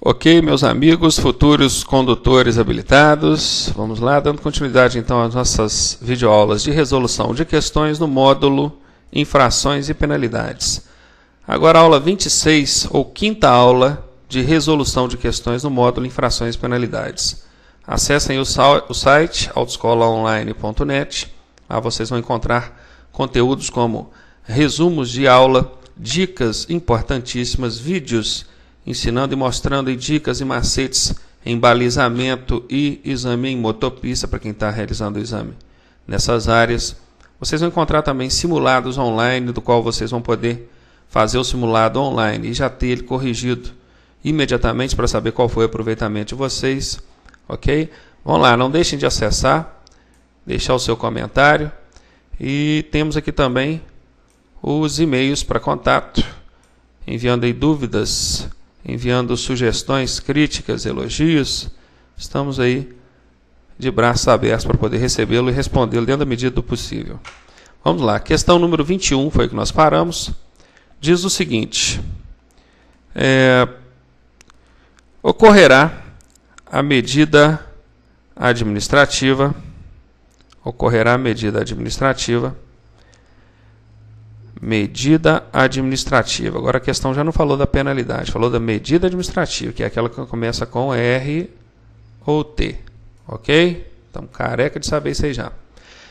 Ok, meus amigos, futuros condutores habilitados, vamos lá, dando continuidade então às nossas videoaulas de resolução de questões no módulo Infrações e Penalidades. Agora aula 26, ou quinta aula de resolução de questões no módulo Infrações e Penalidades. Acessem o, site autoescolaonline.net, lá vocês vão encontrar conteúdos como resumos de aula, dicas importantíssimas, vídeos ensinando e mostrando dicas e macetes em balizamento e exame em motopista para quem está realizando o exame nessas áreas. Vocês vão encontrar também simulados online, do qual vocês vão poder fazer o simulado online e já ter ele corrigido imediatamente para saber qual foi o aproveitamento de vocês, ok? Vamos lá, não deixem de acessar, deixar o seu comentário e temos aqui também os e-mails para contato, enviando aí dúvidas, enviando sugestões, críticas, elogios. Estamos aí de braços abertos para poder recebê-lo e respondê-lo dentro da medida do possível. Vamos lá, questão número 21 foi que nós paramos. Diz o seguinte: é, ocorrerá a medida administrativa, ocorrerá a medida administrativa medida administrativa. Agora a questão já não falou da penalidade, falou da medida administrativa, que é aquela que começa com R ou T. Ok? Então careca de saber isso aí já.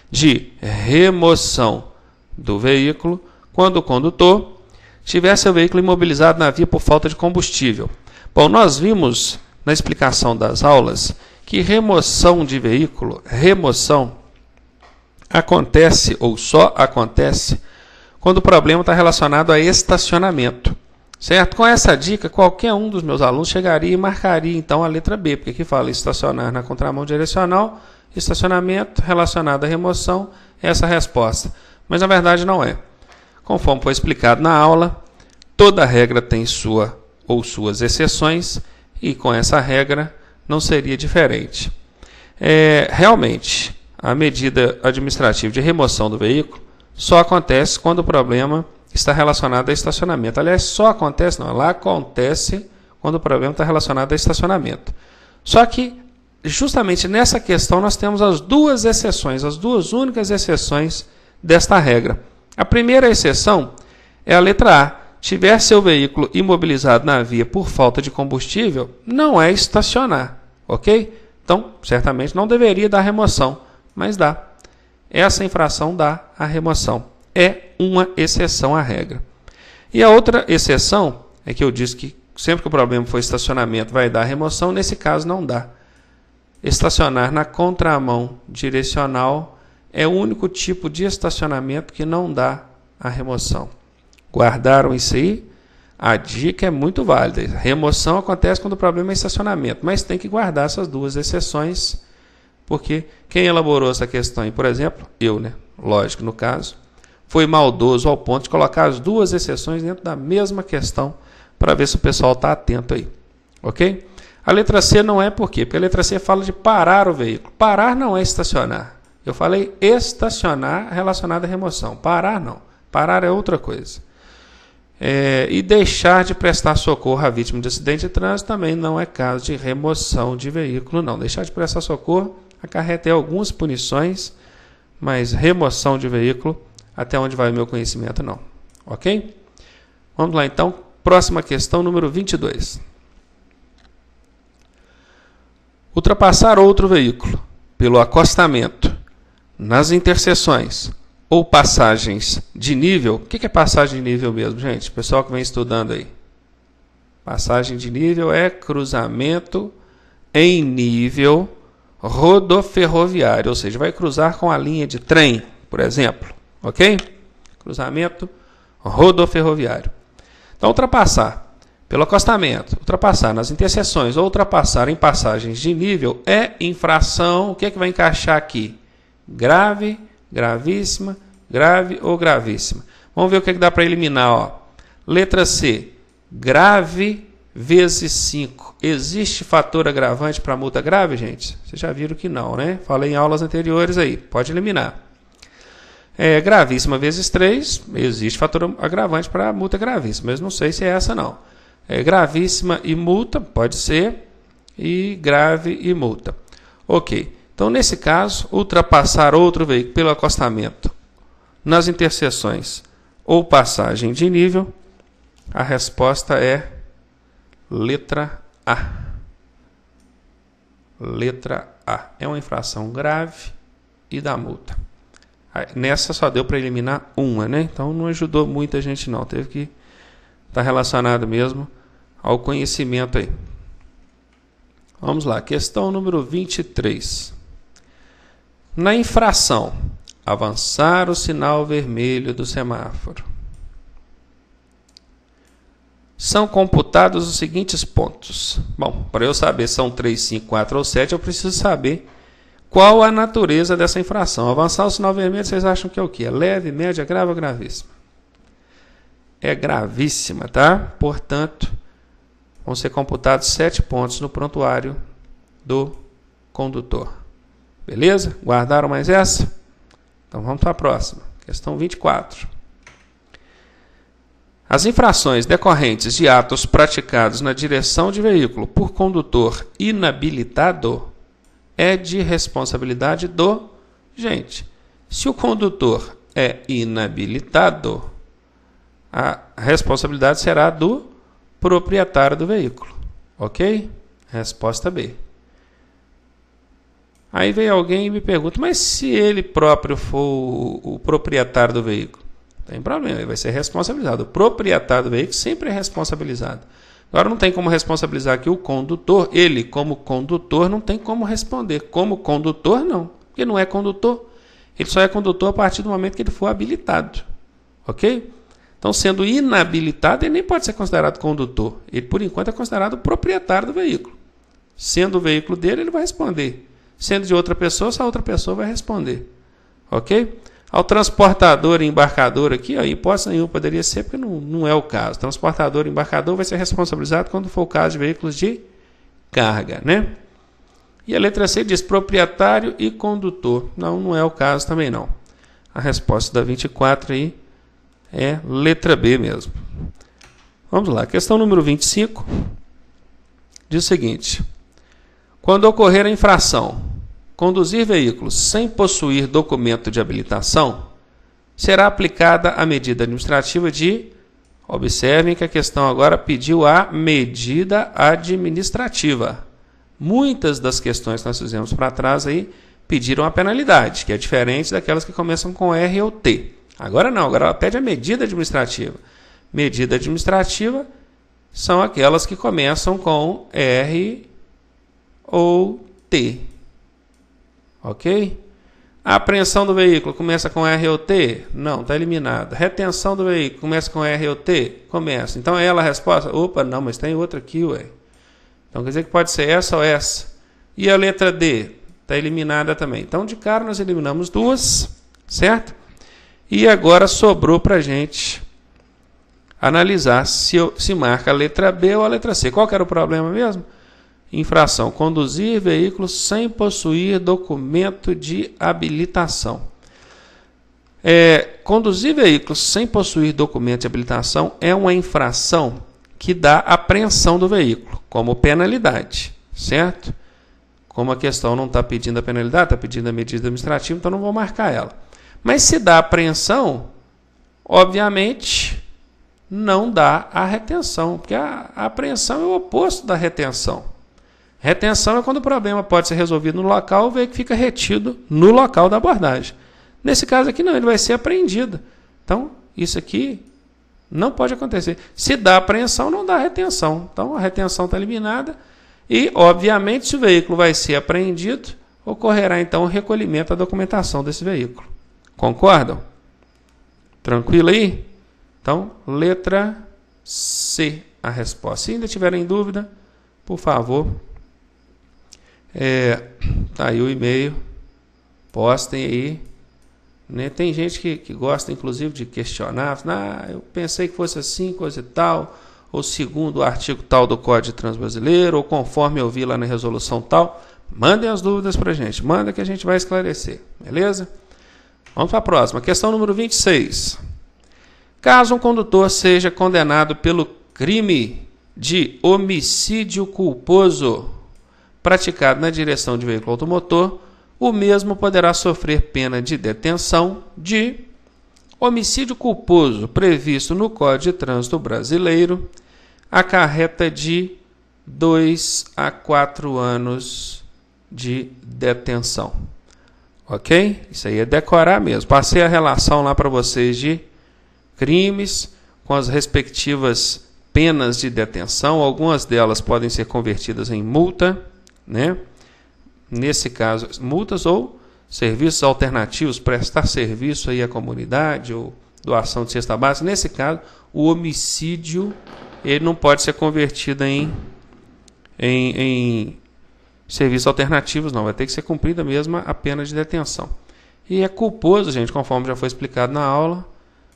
De remoção do veículo quando o condutor tiver seu veículo imobilizado na via por falta de combustível. Bom, nós vimos na explicação das aulas que remoção de veículo, remoção, acontece ou só acontece quando o problema está relacionado a estacionamento. Certo? Com essa dica, qualquer um dos meus alunos chegaria e marcaria então a letra B, porque aqui fala estacionar na contramão direcional, estacionamento relacionado à remoção, essa é a resposta. Mas na verdade não é. Conforme foi explicado na aula, toda regra tem sua ou suas exceções, e com essa regra não seria diferente. É, realmente, a medida administrativa de remoção do veículo só acontece quando o problema está relacionado a estacionamento. Aliás, só acontece, não, lá acontece quando o problema está relacionado a estacionamento. Só que, justamente nessa questão, nós temos as duas exceções, as duas únicas exceções desta regra. A primeira exceção é a letra A. Tiver seu veículo imobilizado na via por falta de combustível, não é estacionar, ok? Então, certamente não deveria dar remoção, mas dá essa infração dá a remoção. É uma exceção à regra. E a outra exceção é que eu disse que sempre que o problema for estacionamento vai dar remoção, nesse caso não dá. Estacionar na contramão direcional é o único tipo de estacionamento que não dá a remoção. Guardaram isso aí? A dica é muito válida. Remoção acontece quando o problema é estacionamento, mas tem que guardar essas duas exceções porque quem elaborou essa questão aí, por exemplo, eu, né? Lógico, no caso, foi maldoso ao ponto de colocar as duas exceções dentro da mesma questão para ver se o pessoal está atento aí. Ok? A letra C não é por quê? Porque a letra C fala de parar o veículo. Parar não é estacionar. Eu falei estacionar relacionado à remoção. Parar não. Parar é outra coisa. É, e deixar de prestar socorro à vítima de acidente de trânsito também não é caso de remoção de veículo, não. Deixar de prestar socorro acarreta algumas punições, mas remoção de veículo, até onde vai o meu conhecimento, não. Ok? Vamos lá então, próxima questão, número 22. Ultrapassar outro veículo pelo acostamento, nas interseções ou passagens de nível. O que é passagem de nível mesmo, gente? Pessoal que vem estudando aí. Passagem de nível é cruzamento em nível rodoferroviário, ou seja, vai cruzar com a linha de trem, por exemplo, ok? Cruzamento rodoferroviário. Então, ultrapassar pelo acostamento, ultrapassar nas interseções ou ultrapassar em passagens de nível é infração. O que é que vai encaixar aqui? Grave, gravíssima, grave ou gravíssima. Vamos ver o que, é que dá para eliminar. Ó. Letra C, grave vezes 5. Existe fator agravante para multa grave, gente? Vocês já viram que não, né? Falei em aulas anteriores aí, pode eliminar. É, gravíssima vezes 3, existe fator agravante para multa gravíssima, mas não sei se é essa não. É, gravíssima e multa, pode ser, e grave e multa. Ok, então nesse caso, ultrapassar outro veículo pelo acostamento nas interseções ou passagem de nível, a resposta é Letra A. Letra A. É uma infração grave e dá multa. Nessa só deu para eliminar uma, né? Então não ajudou muita gente não. Teve que estar tá relacionado mesmo ao conhecimento aí. Vamos lá, questão número 23. Na infração, avançar o sinal vermelho do semáforo são computados os seguintes pontos. Bom, para eu saber se são 3, 5, 4 ou 7, eu preciso saber qual a natureza dessa infração. Avançar o sinal vermelho, vocês acham que é o que? É leve, média, grave ou gravíssima? É gravíssima, tá? Portanto, vão ser computados 7 pontos no prontuário do condutor. Beleza? Guardaram mais essa? Então vamos para a próxima. Questão 24. As infrações decorrentes de atos praticados na direção de veículo por condutor inabilitado é de responsabilidade do. Gente, se o condutor é inabilitado, a responsabilidade será do proprietário do veículo. Ok? Resposta B. Aí vem alguém e me pergunta, mas se ele próprio for o proprietário do veículo? Tem problema, ele vai ser responsabilizado. O proprietário do veículo sempre é responsabilizado. Agora não tem como responsabilizar aqui o condutor. Ele, como condutor, não tem como responder. Como condutor, não. Porque não é condutor. Ele só é condutor a partir do momento que ele for habilitado. Ok? Então, sendo inabilitado, ele nem pode ser considerado condutor. Ele, por enquanto, é considerado proprietário do veículo. Sendo o veículo dele, ele vai responder. Sendo de outra pessoa, essa outra pessoa vai responder. Ok? Ao transportador e embarcador aqui, ó, hipótese nenhuma poderia ser, porque não, não é o caso. Transportador e embarcador vai ser responsabilizado quando for o caso de veículos de carga, né? E a letra C diz proprietário e condutor. Não, não é o caso também não. A resposta da 24 aí é letra B mesmo. Vamos lá, questão número 25 diz o seguinte: Quando ocorrer a infração, conduzir veículos sem possuir documento de habilitação, será aplicada a medida administrativa de. Observem que a questão agora pediu a medida administrativa. Muitas das questões que nós fizemos para trás aí pediram a penalidade, que é diferente daquelas que começam com R ou T. Agora não, agora ela pede a medida administrativa. Medida administrativa são aquelas que começam com R ou T. Ok? A apreensão do veículo começa com ROT? Não, está eliminada. Retenção do veículo começa com ROT? Começa. Então é ela a resposta? Opa, não, mas tem outra aqui, ué. Então quer dizer que pode ser essa ou essa. E a letra D? Está eliminada também. Então de cara nós eliminamos duas, certo? E agora sobrou para a gente analisar se, eu, se marca a letra B ou a letra C. Qual que era o problema mesmo? Infração: conduzir veículo sem possuir documento de habilitação. É, conduzir veículo sem possuir documento de habilitação é uma infração que dá apreensão do veículo, como penalidade, certo? Como a questão não está pedindo a penalidade, está pedindo a medida administrativa, então não vou marcar ela. Mas se dá apreensão, obviamente não dá a retenção, porque a apreensão é o oposto da retenção. Retenção é quando o problema pode ser resolvido no local, o veículo fica retido no local da abordagem. Nesse caso aqui não, ele vai ser apreendido. Então, isso aqui não pode acontecer. Se dá apreensão, não dá retenção. Então, a retenção está eliminada. E, obviamente, se o veículo vai ser apreendido, ocorrerá então o recolhimento da documentação desse veículo. Concordam? Tranquilo aí? Então, letra C a resposta. Se ainda tiverem dúvida, por favor, é, tá aí o e-mail. Postem aí. Né? Tem gente que, que gosta, inclusive, de questionar. Ah, eu pensei que fosse assim, coisa e tal. Ou segundo o artigo tal do Código Transbrasileiro, ou conforme eu vi lá na resolução tal. Mandem as dúvidas para gente. Manda que a gente vai esclarecer. Beleza? Vamos para a próxima. Questão número 26. Caso um condutor seja condenado pelo crime de homicídio culposo praticado na direção de veículo automotor, o mesmo poderá sofrer pena de detenção de homicídio culposo previsto no Código de Trânsito Brasileiro, acarreta de 2 a 4 anos de detenção. Ok? Isso aí é decorar mesmo. Passei a relação lá para vocês de crimes com as respectivas penas de detenção. Algumas delas podem ser convertidas em multa né? Nesse caso, multas ou serviços alternativos, prestar serviço aí à comunidade ou doação de cesta básica. Nesse caso, o homicídio ele não pode ser convertido em, em, em serviços alternativos, não. Vai ter que ser cumprida mesmo a pena de detenção. E é culposo, gente, conforme já foi explicado na aula,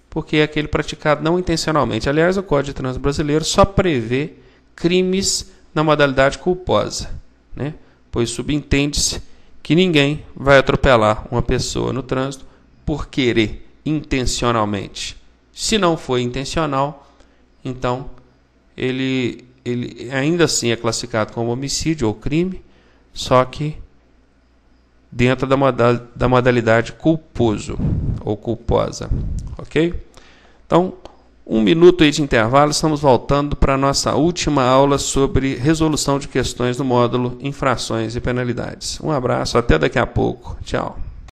porque é aquele praticado não intencionalmente. Aliás, o Código de Trânsito Brasileiro só prevê crimes na modalidade culposa né? pois subentende-se que ninguém vai atropelar uma pessoa no trânsito por querer intencionalmente. Se não foi intencional, então ele, ele ainda assim é classificado como homicídio ou crime, só que dentro da, modal, da modalidade culposo ou culposa, ok? Então, um minuto aí de intervalo, estamos voltando para a nossa última aula sobre resolução de questões do módulo Infrações e Penalidades. Um abraço, até daqui a pouco. Tchau.